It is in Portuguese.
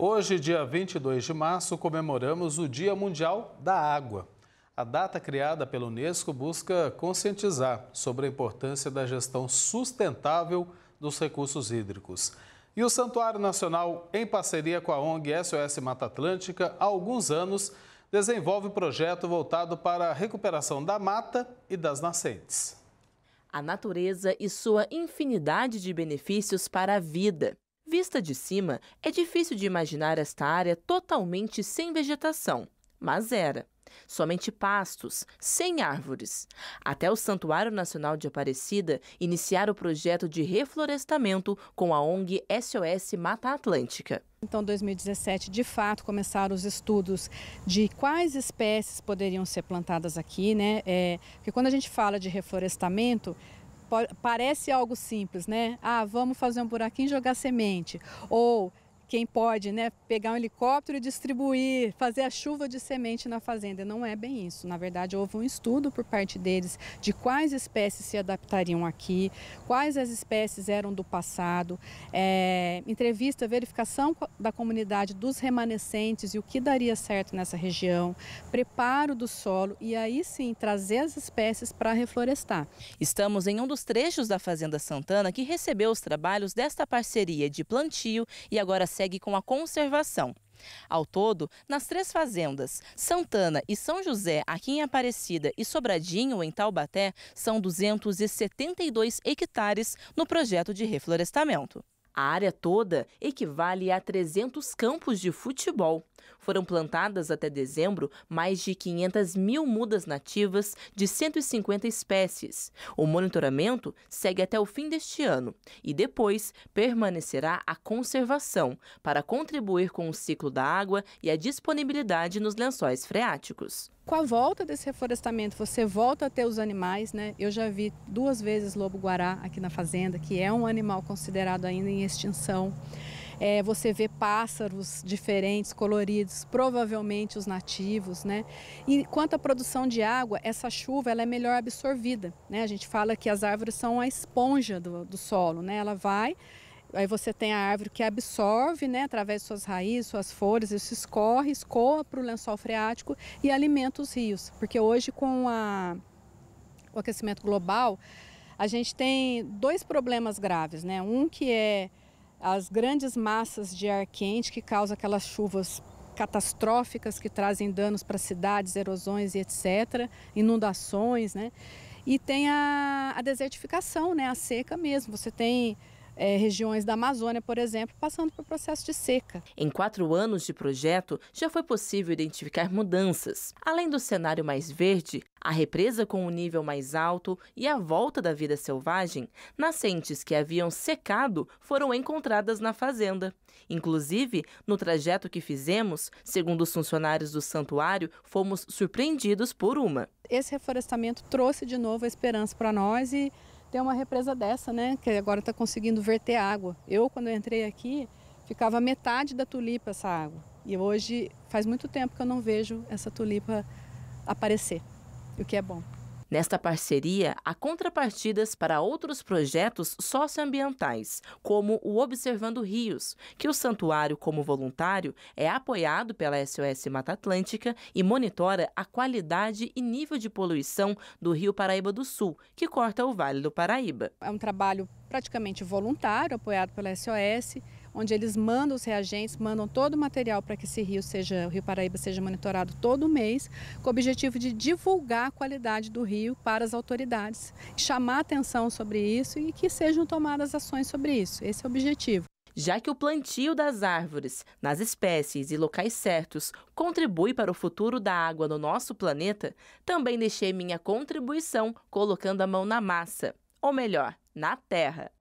Hoje, dia 22 de março, comemoramos o Dia Mundial da Água. A data criada pela Unesco busca conscientizar sobre a importância da gestão sustentável dos recursos hídricos. E o Santuário Nacional, em parceria com a ONG SOS Mata Atlântica, há alguns anos desenvolve projeto voltado para a recuperação da mata e das nascentes. A natureza e sua infinidade de benefícios para a vida. Vista de cima, é difícil de imaginar esta área totalmente sem vegetação, mas era. Somente pastos, sem árvores. Até o Santuário Nacional de Aparecida iniciar o projeto de reflorestamento com a ONG SOS Mata Atlântica. Então, 2017, de fato, começaram os estudos de quais espécies poderiam ser plantadas aqui, né? É, porque quando a gente fala de reflorestamento, parece algo simples, né? Ah, vamos fazer um buraquinho e jogar semente. Ou quem pode né, pegar um helicóptero e distribuir, fazer a chuva de semente na fazenda. Não é bem isso. Na verdade, houve um estudo por parte deles de quais espécies se adaptariam aqui, quais as espécies eram do passado, é, entrevista, verificação da comunidade dos remanescentes e o que daria certo nessa região, preparo do solo e aí sim trazer as espécies para reflorestar. Estamos em um dos trechos da Fazenda Santana que recebeu os trabalhos desta parceria de plantio e agora segue com a conservação. Ao todo, nas três fazendas, Santana e São José, aqui em Aparecida, e Sobradinho, em Taubaté, são 272 hectares no projeto de reflorestamento. A área toda equivale a 300 campos de futebol. Foram plantadas até dezembro mais de 500 mil mudas nativas de 150 espécies. O monitoramento segue até o fim deste ano e depois permanecerá a conservação para contribuir com o ciclo da água e a disponibilidade nos lençóis freáticos. Com a volta desse reflorestamento, você volta a ter os animais, né? Eu já vi duas vezes lobo-guará aqui na fazenda, que é um animal considerado ainda em extinção é, você vê pássaros diferentes, coloridos, provavelmente os nativos, né? E quanto à produção de água, essa chuva ela é melhor absorvida, né? A gente fala que as árvores são a esponja do, do solo, né? Ela vai Aí você tem a árvore que absorve, né, através de suas raízes, suas folhas, isso escorre, escoa para o lençol freático e alimenta os rios. Porque hoje, com a, o aquecimento global, a gente tem dois problemas graves, né? Um que é as grandes massas de ar quente que causam aquelas chuvas catastróficas que trazem danos para cidades, erosões e etc., inundações, né? E tem a, a desertificação, né? A seca mesmo. Você tem é, regiões da Amazônia, por exemplo, passando por processo de seca. Em quatro anos de projeto, já foi possível identificar mudanças. Além do cenário mais verde, a represa com o um nível mais alto e a volta da vida selvagem, nascentes que haviam secado foram encontradas na fazenda. Inclusive, no trajeto que fizemos, segundo os funcionários do santuário, fomos surpreendidos por uma. Esse reflorestamento trouxe de novo a esperança para nós e ter uma represa dessa, né? Que agora está conseguindo verter água. Eu, quando eu entrei aqui, ficava metade da tulipa essa água. E hoje faz muito tempo que eu não vejo essa tulipa aparecer, o que é bom. Nesta parceria, há contrapartidas para outros projetos socioambientais, como o Observando Rios, que o santuário, como voluntário, é apoiado pela SOS Mata Atlântica e monitora a qualidade e nível de poluição do Rio Paraíba do Sul, que corta o Vale do Paraíba. É um trabalho praticamente voluntário, apoiado pela SOS onde eles mandam os reagentes, mandam todo o material para que esse rio seja, o Rio Paraíba seja monitorado todo mês, com o objetivo de divulgar a qualidade do rio para as autoridades, chamar atenção sobre isso e que sejam tomadas ações sobre isso. Esse é o objetivo já que o plantio das árvores, nas espécies e locais certos, contribui para o futuro da água no nosso planeta, também deixei minha contribuição colocando a mão na massa, ou melhor, na terra.